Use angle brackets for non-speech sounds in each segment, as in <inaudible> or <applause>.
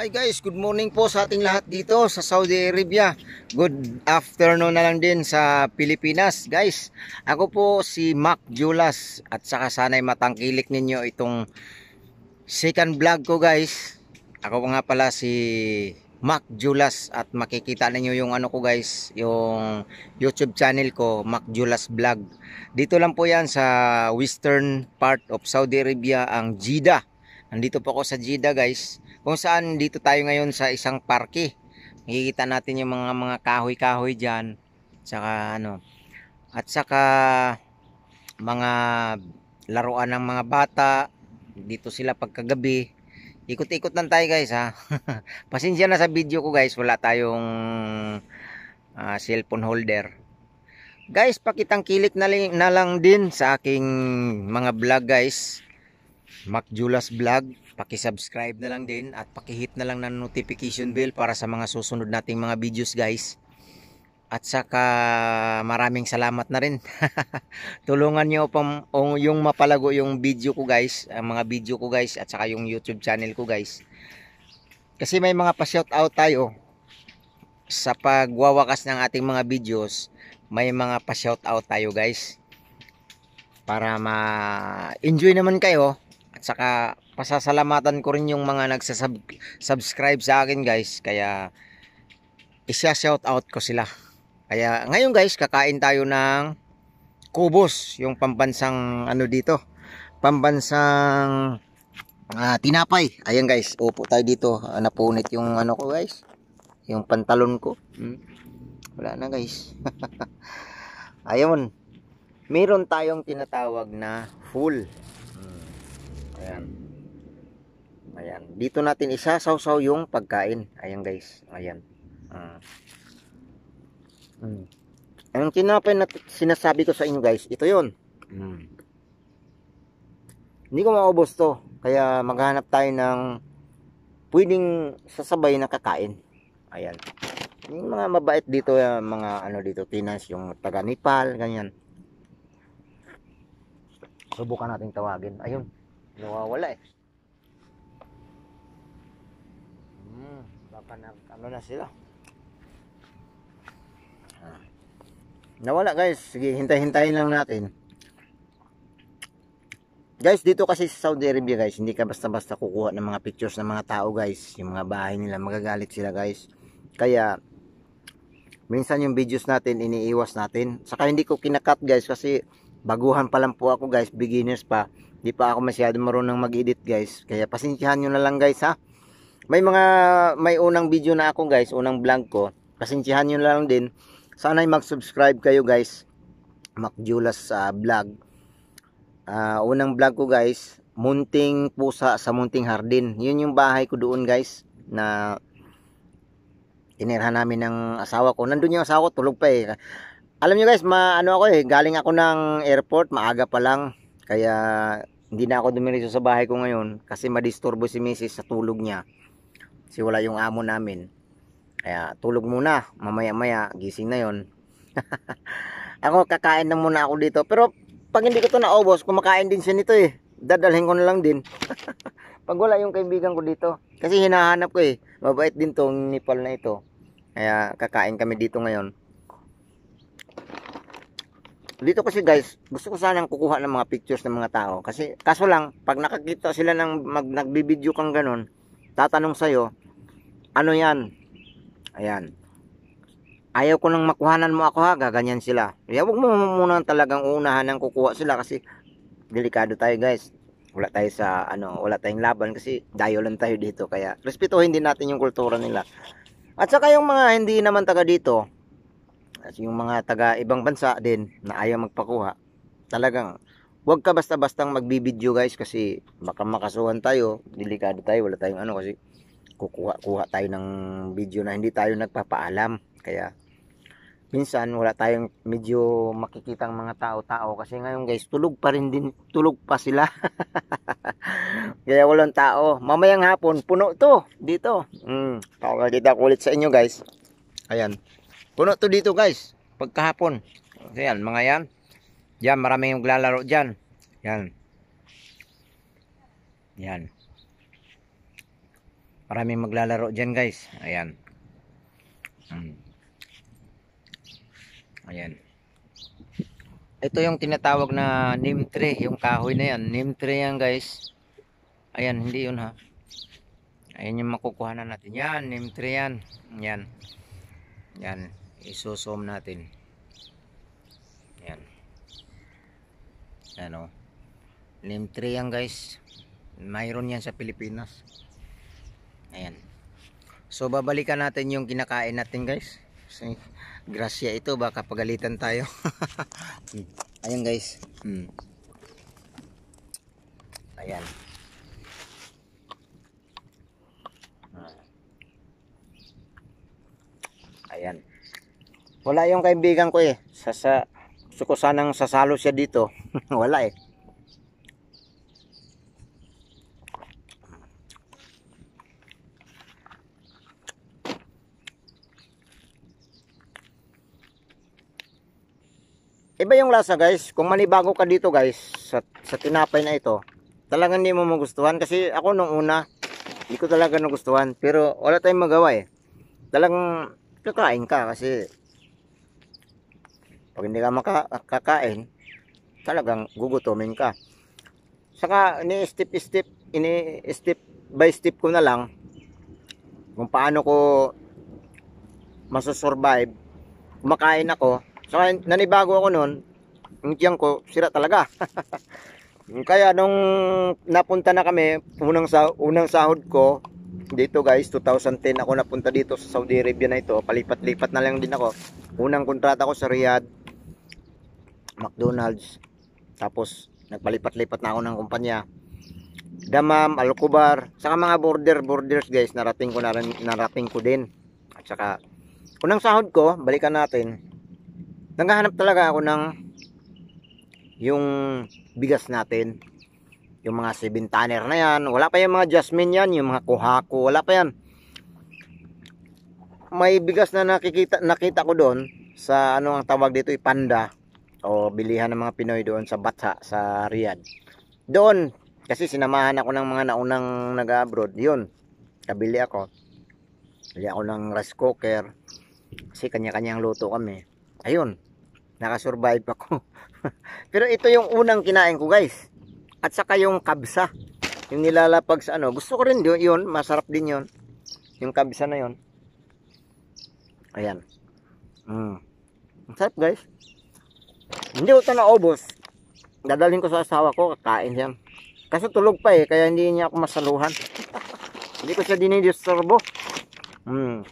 Hi guys, good morning po sa ating lahat dito sa Saudi Arabia. Good afternoon na lang din sa Pilipinas. Guys, ako po si Mac Julas at saka sana'y matangkilik ninyo itong second vlog ko guys. Ako nga pala si Mac Julas at makikita ninyo yung ano ko guys, yung YouTube channel ko, Mac Julas Vlog. Dito lang po yan sa western part of Saudi Arabia, ang Jeddah. Nandito po ako sa Jeddah guys kung saan dito tayo ngayon sa isang parke. Makikita natin yung mga mga kahoy-kahoy diyan. Saka ano. At saka mga laruan ng mga bata. Dito sila pagkagabi. Ikot-ikot lang tayo guys ha. <laughs> Pasensya na sa video ko guys. Wala tayong uh, cellphone holder. Guys, pakitang kilik na lang din sa aking mga vlog guys. Macjulas Vlog. Paki-subscribe na lang din at paki-hit na lang ng notification bell para sa mga susunod nating mga videos guys. At saka maraming salamat na rin. <laughs> Tulungan niyo pang yung mapalago yung video ko guys, ang mga video ko guys at saka yung YouTube channel ko guys. Kasi may mga pa shoutout tayo sa pagwawakas ng ating mga videos, may mga pa shoutout tayo guys para ma-enjoy naman kayo at saka pasasalamatan ko rin yung mga nagsasubscribe sa akin guys. Kaya isya shout out ko sila. Kaya ngayon guys kakain tayo ng kubos. Yung pambansang ano dito. Pambansang uh, tinapay. Ayan guys. Upo tayo dito. Uh, napunit yung ano ko guys. Yung pantalon ko. Hmm. Wala na guys. <laughs> Ayun. Meron tayong tinatawag na full Ayan. Ayan. Dito natin isasaw-saw yung pagkain. Ayan guys. Ayan. Uh. Ah. Mm. Ang kinapay na sinasabi ko sa inyo guys, ito yon. Mm. Hindi ko maubos to. Kaya maghanap tayo ng pwedeng sasabay na kakain. Ayan. Yung mga mabait dito, ah, mga ano dito, tinas, yung taga Nepal, ganyan. Subukan natin tawagin. Ayun nawawala eh hmm, baka na, ano na sila ah. nawala guys sige hintay-hintayin lang natin guys dito kasi sa Saudi Arabia guys hindi ka basta-basta kukuha ng mga pictures ng mga tao guys yung mga bahay nila magagalit sila guys kaya minsan yung videos natin iniiwas natin saka hindi ko kinakat guys kasi baguhan pa lang po ako guys beginners pa hindi pa ako masyado marunong mag-edit guys. Kaya pasensyahan nyo na lang guys ha. May mga, may unang video na ako guys, unang vlog ko. Pasensyahan nyo na lang din. Sana'y mag-subscribe kayo guys. Macjulas uh, ah, vlog. Uh, unang vlog ko guys, munting pusa sa munting hardin. Yun yung bahay ko doon guys na tinirhan namin ng asawa ko. Nandun yung asawa ko, tulog pa eh. Alam nyo guys, maano ako eh, galing ako ng airport, maaga pa lang. Kaya hindi na ako dumiretso sa bahay ko ngayon kasi madisturbo si Mrs. sa tulog niya. Kasi wala yung amo namin. Kaya tulog muna, mamaya maya gising na yon. <laughs> ako kakain na muna ako dito pero pag hindi ko to naubos, kumakain din siya nito eh. Dadalhin ko na lang din. <laughs> pag wala yung kaibigan ko dito. Kasi hinahanap ko eh. Mabait din tong nipal na ito. Kaya kakain kami dito ngayon. Dito kasi guys, gusto ko sanang kukuha ng mga pictures ng mga tao. Kasi kaso lang, pag nakakita sila ng mag, nagbibideo kang ganun, tatanong sa'yo, ano yan? Ayan. Ayaw ko nang makuhanan mo ako ha, gaganyan sila. Kaya huwag mo muna talagang unahan ng kukuha sila kasi delikado tayo guys. Wala tayo sa, ano, wala tayong laban kasi dayo lang tayo dito. Kaya respetuhin din natin yung kultura nila. At saka yung mga hindi naman taga dito, at yung mga taga ibang bansa din na ayaw magpakuha talagang huwag ka basta-bastang magbibideo guys kasi baka makasuhan tayo delikado tayo wala tayong ano kasi kukuha-kuha tayo ng video na hindi tayo nagpapaalam kaya minsan wala tayong medyo makikitang mga tao-tao kasi ngayon guys tulog pa rin din tulog pa sila <laughs> kaya walang tao mamayang hapon puno to dito mm, tawag ko ulit sa inyo guys ayan Puno to dito guys. Pagkahapon. So yan, mga yan. Yan, maraming maglalaro dyan. Yan. Yan. Maraming maglalaro dyan guys. Ayan. Hmm. Ayan. Ito yung tinatawag na neem tree. Yung kahoy na yan. Neem tree yan guys. Ayan, hindi yun ha. Ayan yung makukuha na natin. Yan, neem tree yan. Yan. Yan isosom natin yan ano o lim yan guys mayroon yan sa Pilipinas ayan so babalikan natin yung kinakain natin guys kasi grasya ito baka pagalitan tayo <laughs> hmm. ayan guys hmm. ayan ayan wala yung kaibigan ko eh. Sasa, gusto ko sanang sasalo siya dito. <laughs> Wala eh. Iba yung lasa guys. Kung manibago ka dito guys, sa, sa tinapay na ito, talagang hindi mo magustuhan. Kasi ako nung una, hindi ko talaga nagustuhan. Pero wala tayong magawa eh. Talagang kakain ka kasi pag hindi ka makakain, talagang gugutomin ka. Saka ini-step-step, ini-step by step ko na lang kung paano ko masasurvive. Kumakain ako. Saka nanibago ako noon, yung tiyang ko, sira talaga. <laughs> Kaya nung napunta na kami, unang, sa, unang sahod ko, dito guys, 2010 ako napunta dito sa Saudi Arabia na ito. Palipat-lipat na lang din ako. Unang kontrata ko sa Riyadh, McDonald's. Tapos nagpalipat-lipat na ako ng kumpanya. Damam, Alcobar, saka mga border borders guys, narating ko na rin, narating ko din. At saka unang sahod ko, balikan natin. Naghahanap talaga ako ng yung bigas natin. Yung mga 7 tanner na yan, wala pa yung mga jasmine yan, yung mga kuhaku. wala pa yan. May bigas na nakikita nakita ko doon sa ano ang tawag dito, Panda o bilihan ng mga Pinoy doon sa Batsa sa Riyadh. Doon kasi sinamahan ako ng mga naunang nag-abroad. Yun. Kabili ako. Bili ako ng rice cooker. Kasi kanya-kanyang luto kami. Ayun. Nakasurvive ako. <laughs> Pero ito yung unang kinain ko guys. At saka yung kabsa. Yung nilalapag sa ano. Gusto ko rin yun. yun masarap din yun. Yung kabsa na yun. Ayan. Mm. Masarap guys. Hindi ko ito naubos. Dadalhin ko sa asawa ko, kakain siya. Kasi tulog pa eh, kaya hindi niya ako masaluhan. <laughs> hindi ko siya dinidisturbo. Hmm.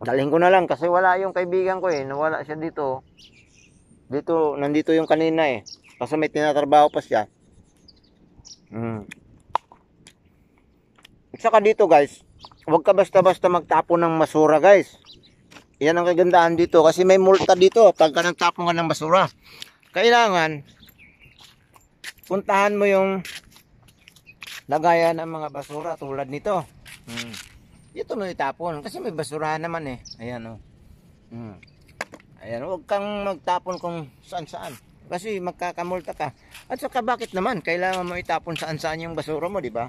Dalhin ko na lang kasi wala yung kaibigan ko eh. Nawala siya dito. Dito, nandito yung kanina eh. Kasi may tinatrabaho pa siya. Hmm. saka dito guys, huwag ka basta-basta magtapo ng masura guys. Yan ang kagandahan dito kasi may multa dito pagka nagtapon ka ng basura. Kailangan puntahan mo yung lagayan ng mga basura tulad nito. Hmm. Dito mo itapon kasi may basurahan naman eh. Ayan o. Oh. Hmm. Ayan, huwag kang magtapon kung saan-saan. Kasi magkakamulta ka. At saka bakit naman? Kailangan mo itapon saan-saan yung basura mo, di ba?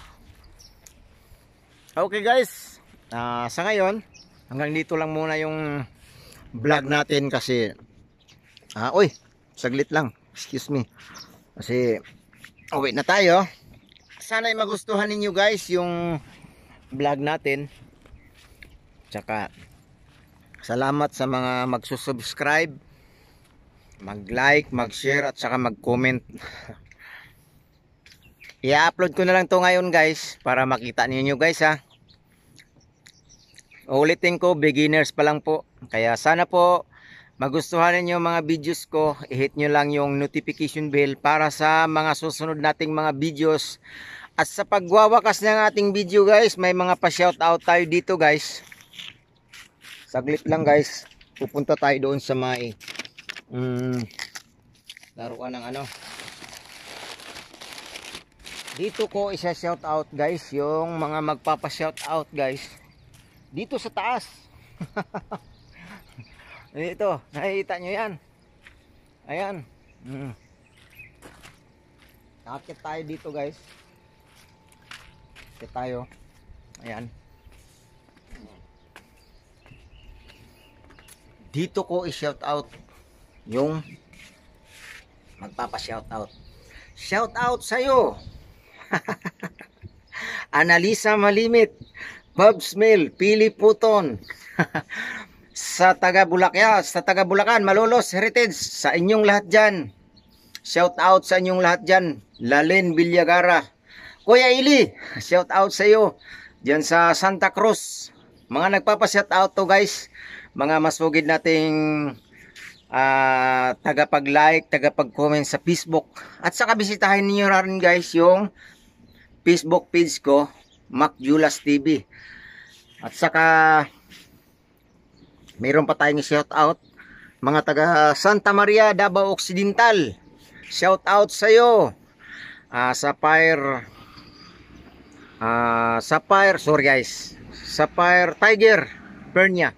<laughs> okay guys, uh, sa ngayon hanggang dito lang muna yung vlog natin kasi ah uh, oy saglit lang excuse me kasi uwi na tayo sana ay magustuhan ninyo guys yung vlog natin tsaka salamat sa mga magsusubscribe mag like, mag share at saka mag comment <laughs> i-upload ko na lang to ngayon guys para makita ninyo guys ha Uulitin ko beginners pa lang po kaya sana po magustuhan ninyo mga videos ko i-hit nyo lang yung notification bell para sa mga susunod nating mga videos at sa pagwawakas ng ating video guys may mga pa shoutout tayo dito guys saglit lang guys pupunta tayo doon sa may um, hmm. laruan ng ano dito ko isa shoutout guys yung mga magpapa shoutout out guys dito sa taas <laughs> eh, ito nakikita nyo yan ayan mm. nakakit tayo dito guys nakakit tayo ayan dito ko i-shout out yung magpapa-shout out shout out sa'yo Analisa <laughs> Malimit Bob's Mill, Pili Puton. <laughs> sa taga Bulacan, sa taga Bulacan, Malolos Heritage sa inyong lahat diyan. Shout out sa inyong lahat diyan. Lalen Bilyagara. Kuya Ili, <laughs> shout out sa iyo diyan sa Santa Cruz. Mga nagpapa-shout out to guys, mga masugid nating uh, tagapag-like, tagapag-comment sa Facebook. At saka bisitahin niyo rin guys yung Facebook page ko Mac Yulas TV. At saka mayroon pa tayong shout out mga taga Santa Maria Davao Occidental. Shout out ah, sa iyo. Uh, Sapphire uh, Sapphire, sorry guys. Sapphire Tiger Pernia.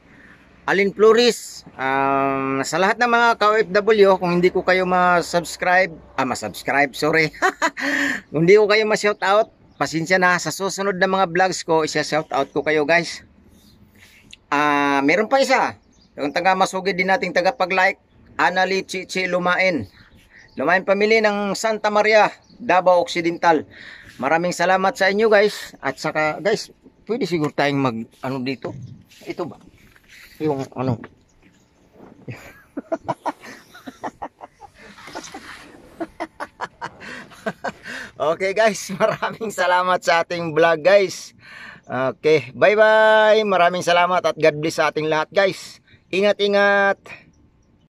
Alin Flores, um, sa lahat ng mga ka-OFW, kung hindi ko kayo ma-subscribe, ah, ma-subscribe, sorry. <laughs> kung hindi ko kayo ma-shout out, pasensya na sa susunod na mga vlogs ko isa-shout out ko kayo guys ah uh, meron pa isa yung taga masugid din nating taga pag like Anali Chichi Lumain Lumain pamilya ng Santa Maria Davao Occidental maraming salamat sa inyo guys at saka guys pwede siguro tayong mag ano dito ito ba yung ano <laughs> Okay guys, <laughs> maraming salamat sa ating vlog guys. Okay, bye bye. Maraming salamat at God bless sa ating lahat guys. Ingat-ingat.